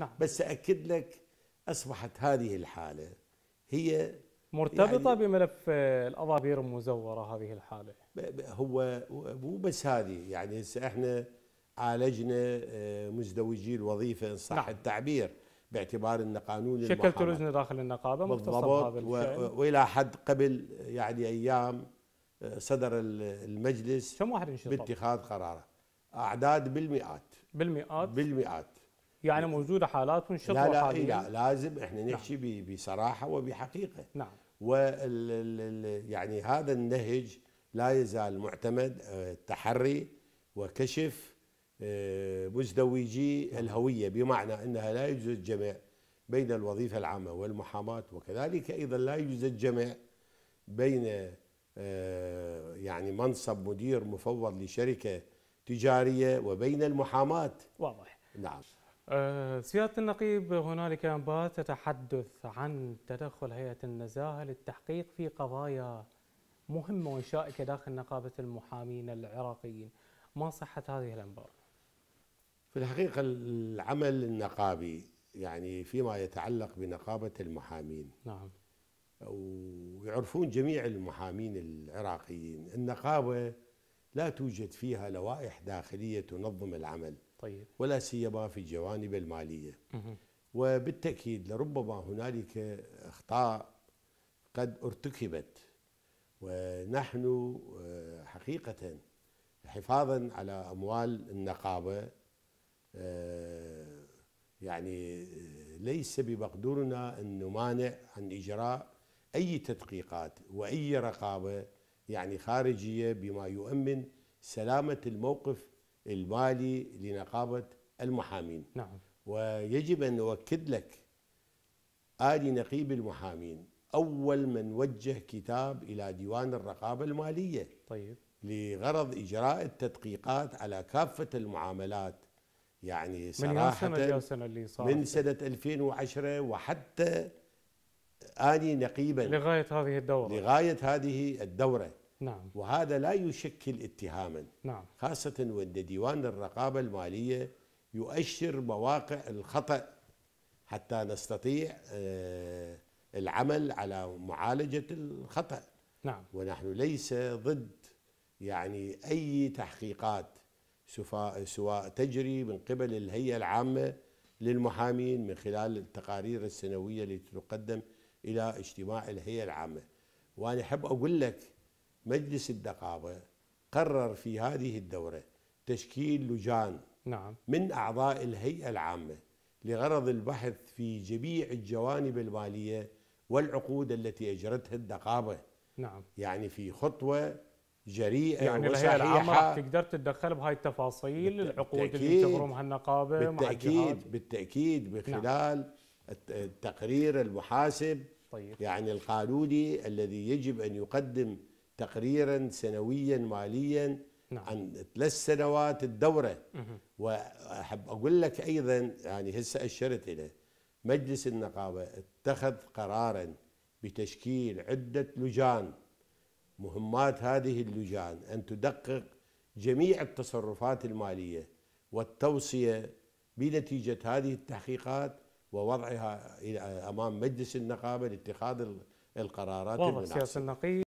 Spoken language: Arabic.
نعم. بس أكد لك أصبحت هذه الحالة هي مرتبطة يعني بملف الأضابير المزورة هذه الحالة هو مو بس هذه يعني هسه احنا عالجنا آه، مزدوجي الوظيفة إن صح نعم. التعبير باعتبار أن قانون شكلت لجنة داخل النقابة بالضبط وإلى حد قبل يعني أيام آه، صدر المجلس كم واحد باتخاذ قراره أعداد بالمئات بالمئات بالمئات يعني موجوده حالات منشطه لا لا, إيه، لا لازم احنا نعم. نحكي نعم. بصراحه وبحقيقه نعم وال يعني هذا النهج لا يزال معتمد آه، تحري وكشف آه، مزدوجي نعم. الهويه بمعنى انها لا يجوز الجمع بين الوظيفه العامه والمحاماه وكذلك ايضا لا يجوز الجمع بين آه، يعني منصب مدير مفوض لشركه تجاريه وبين المحاماه واضح نعم سيادة آه، النقيب هنالك أنباء تتحدث عن تدخل هيئة النزاهة للتحقيق في قضايا مهمة وشائكه داخل نقابة المحامين العراقيين ما صحة هذه الأنباء؟ في الحقيقة العمل النقابي يعني فيما يتعلق بنقابة المحامين نعم ويعرفون جميع المحامين العراقيين النقابة لا توجد فيها لوائح داخلية تنظم العمل طيب. ولا سيما في الجوانب المالية مه. وبالتأكيد لربما هنالك أخطاء قد ارتكبت ونحن آه، حقيقة حفاظا على أموال النقابة آه، يعني آه، ليس بمقدورنا أن نمانع عن إجراء أي تدقيقات وأي رقابة يعني خارجية بما يؤمن سلامة الموقف المالي لنقابة المحامين نعم. ويجب أن أؤكد لك آل نقيب المحامين أول من وجه كتاب إلى ديوان الرقابة المالية طيب لغرض إجراء التدقيقات على كافة المعاملات يعني صراحة من سنة, سنة اللي صار من سنة 2010 وحتى آني نقيبا لغاية هذه الدورة لغاية هذه الدورة نعم وهذا لا يشكل اتهاما نعم خاصة وأن ديوان الرقابة المالية يؤشر مواقع الخطأ حتى نستطيع آه، العمل على معالجة الخطأ نعم ونحن ليس ضد يعني أي تحقيقات سواء تجري من قبل الهيئة العامة للمحامين من خلال التقارير السنوية التي تقدم إلى اجتماع الهيئة العامة وأنا أحب أقول لك مجلس النقابة قرر في هذه الدورة تشكيل لجان نعم. من أعضاء الهيئة العامة لغرض البحث في جميع الجوانب المالية والعقود التي أجرتها النقابة نعم. يعني في خطوة جريئة يعني الهيئة العامة تقدر تتدخل بهاي التفاصيل بالت... العقود اللي تبرمها النقابة بالتأكيد مع بالتأكيد من خلال نعم. التقرير المحاسب طيب. يعني القانوني الذي يجب أن يقدم تقريرا سنويا ماليا نعم. عن ثلاث سنوات الدورة وأحب أقول لك أيضا يعني هسه أشرت إلى مجلس النقابة اتخذ قرارا بتشكيل عدة لجان مهمات هذه اللجان أن تدقق جميع التصرفات المالية والتوصية بنتيجة هذه التحقيقات ووضعها أمام مجلس النقابة لاتخاذ القرارات المناسبة